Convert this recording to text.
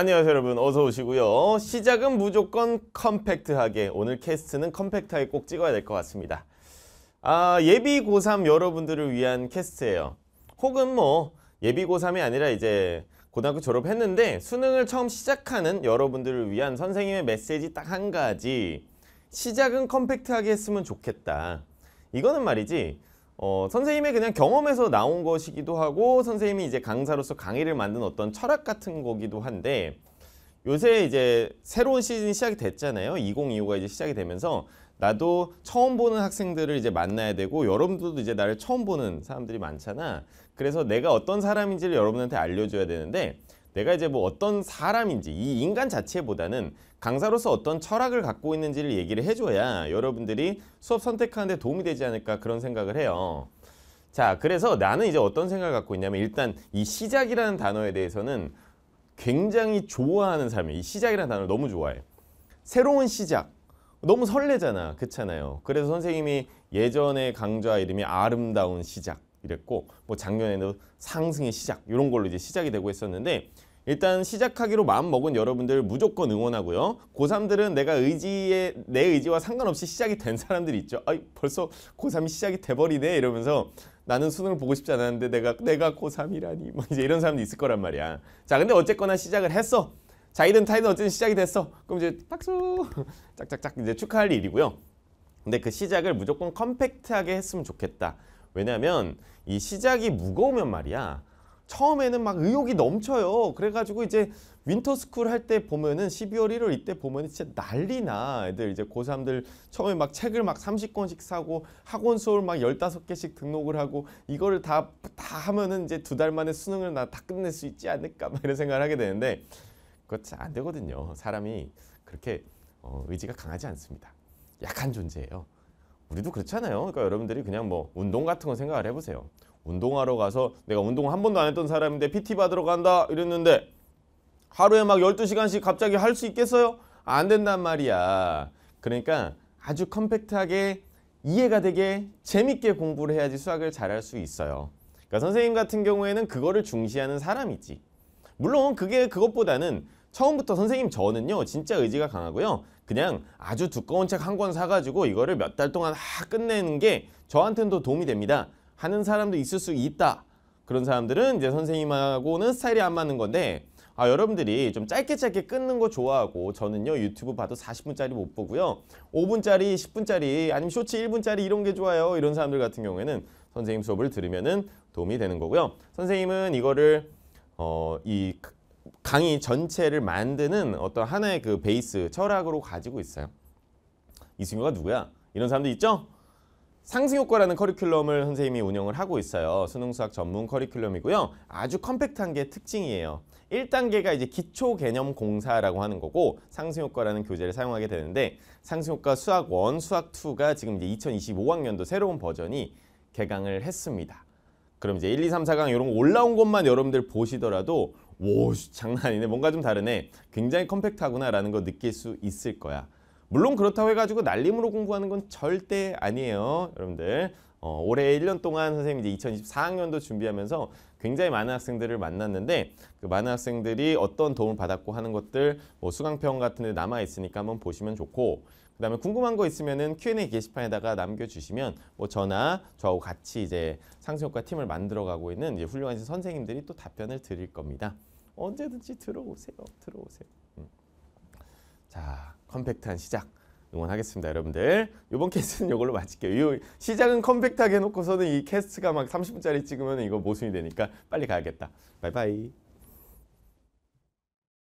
안녕하세요 여러분 어서 오시고요 시작은 무조건 컴팩트하게 오늘 캐스트는 컴팩트하게 꼭 찍어야 될 것 같습니다 아 예비 고3 여러분들을 위한 캐스트예요 혹은 뭐 예비 고3이 아니라 이제 고등학교 졸업했는데 수능을 처음 시작하는 여러분들을 위한 선생님의 메시지 딱 한 가지 시작은 컴팩트하게 했으면 좋겠다 이거는 말이지 어, 선생님의 그냥 경험에서 나온 것이기도 하고 선생님이 이제 강사로서 강의를 만든 어떤 철학 같은 거기도 한데 요새 이제 새로운 시즌이 시작이 됐잖아요. 2025가 이제 시작이 되면서 나도 처음 보는 학생들을 이제 만나야 되고 여러분들도 이제 나를 처음 보는 사람들이 많잖아. 그래서 내가 어떤 사람인지를 여러분한테 알려줘야 되는데 내가 이제 뭐 어떤 사람인지 이 인간 자체보다는 강사로서 어떤 철학을 갖고 있는지를 얘기를 해줘야 여러분들이 수업 선택하는데 도움이 되지 않을까 그런 생각을 해요. 자 그래서 나는 이제 어떤 생각을 갖고 있냐면 일단 이 시작이라는 단어에 대해서는 굉장히 좋아하는 사람이에요이 시작이라는 단어를 너무 좋아해. 새로운 시작. 너무 설레잖아. 그렇잖아요. 그래서 선생님이 예전에 강좌 이름이 아름다운 시작. 이랬고 뭐 작년에도 상승의 시작 이런 걸로 이제 시작이 되고 했었는데 일단 시작하기로 마음먹은 여러분들 무조건 응원하고요. 고3들은 내가 의지에 내 의지와 상관없이 시작이 된 사람들이 있죠. 아이 벌써 고3이 시작이 돼버리네 이러면서 나는 수능을 보고 싶지 않았는데 내가 내가 고3이라니 뭐 이제 이런 사람도 있을 거란 말이야. 자 근데 어쨌거나 시작을 했어. 자이든 타이든 어쨌든 시작이 됐어. 그럼 이제 박수 짝짝짝 이제 축하할 일이고요. 근데 그 시작을 무조건 컴팩트하게 했으면 좋겠다. 왜냐하면 이 시작이 무거우면 말이야 처음에는 막 의욕이 넘쳐요. 그래가지고 이제 윈터스쿨 할 때 보면은 12월 1월 이때 보면 진짜 난리나. 애들 이제 고3들 처음에 막 책을 막 30권씩 사고 학원 수업 을막 15개씩 등록을 하고 이거를 다, 다 하면은 이제 두 달 만에 수능을 나다 끝낼 수 있지 않을까 막 이런 생각을 하게 되는데 그거 잘안 되거든요. 사람이 그렇게 어, 의지가 강하지 않습니다. 약한 존재예요. 우리도 그렇잖아요. 그러니까 여러분들이 그냥 뭐 운동 같은 거 생각을 해보세요. 운동하러 가서 내가 운동 한 번도 안 했던 사람인데 PT 받으러 간다 이랬는데 하루에 막 12시간씩 갑자기 할 수 있겠어요? 안 된단 말이야. 그러니까 아주 컴팩트하게 이해가 되게 재밌게 공부를 해야지 수학을 잘할 수 있어요. 그러니까 선생님 같은 경우에는 그거를 중시하는 사람이지. 물론 그게 그것보다는 처음부터 선생님 저는요 진짜 의지가 강하고요 그냥 아주 두꺼운 책 한 권 사가지고 이거를 몇 달 동안 하 끝내는 게 저한테는 더 도움이 됩니다 하는 사람도 있을 수 있다 그런 사람들은 이제 선생님하고는 스타일이 안 맞는 건데 아 여러분들이 좀 짧게 짧게 끊는 거 좋아하고 저는요 유튜브 봐도 40분짜리 못 보고요 5분짜리 10분짜리 아니면 쇼츠 1분짜리 이런 게 좋아요 이런 사람들 같은 경우에는 선생님 수업을 들으면 은 도움이 되는 거고요 선생님은 이거를 어, 이 강의 전체를 만드는 어떤 하나의 그 베이스 철학으로 가지고 있어요. 이승효가 누구야? 이런 사람도 있죠? 상승효과라는 커리큘럼을 선생님이 운영을 하고 있어요. 수능수학 전문 커리큘럼이고요. 아주 컴팩트한 게 특징이에요. 1단계가 이제 기초 개념 공사라고 하는 거고 상승효과라는 교재를 사용하게 되는데 상승효과 수학 1, 수학 2가 지금 이제 2025학년도 새로운 버전이 개강을 했습니다. 그럼 이제 1, 2, 3, 4강 이런 거 올라온 것만 여러분들 보시더라도 오 장난 아니네 뭔가 좀 다르네 굉장히 컴팩트하구나 라는 거 느낄 수 있을 거야 물론 그렇다고 해가지고 날림으로 공부하는 건 절대 아니에요 여러분들 어, 올해 1년 동안 선생님이 제 2024학년도 준비하면서 굉장히 많은 학생들을 만났는데 그 많은 학생들이 어떤 도움을 받았고 하는 것들 뭐 수강평 같은 데 남아있으니까 한번 보시면 좋고 그 다음에 궁금한 거 있으면은 Q&A 게시판에다가 남겨주시면 뭐 저나 저하고 같이 이제 상승효과 팀을 만들어가고 있는 훌륭한 선생님들이 또 답변을 드릴 겁니다. 언제든지 들어오세요. 들어오세요. 음. 자, 컴팩트한 시작. 응원하겠습니다 여러분들 이번 캐스트는 이걸로 마칠게요 이 시작은 컴팩트하게 해놓고서는 이 캐스트가 막 30분짜리 찍으면 이거 모순이 되니까 빨리 가야겠다 바이바이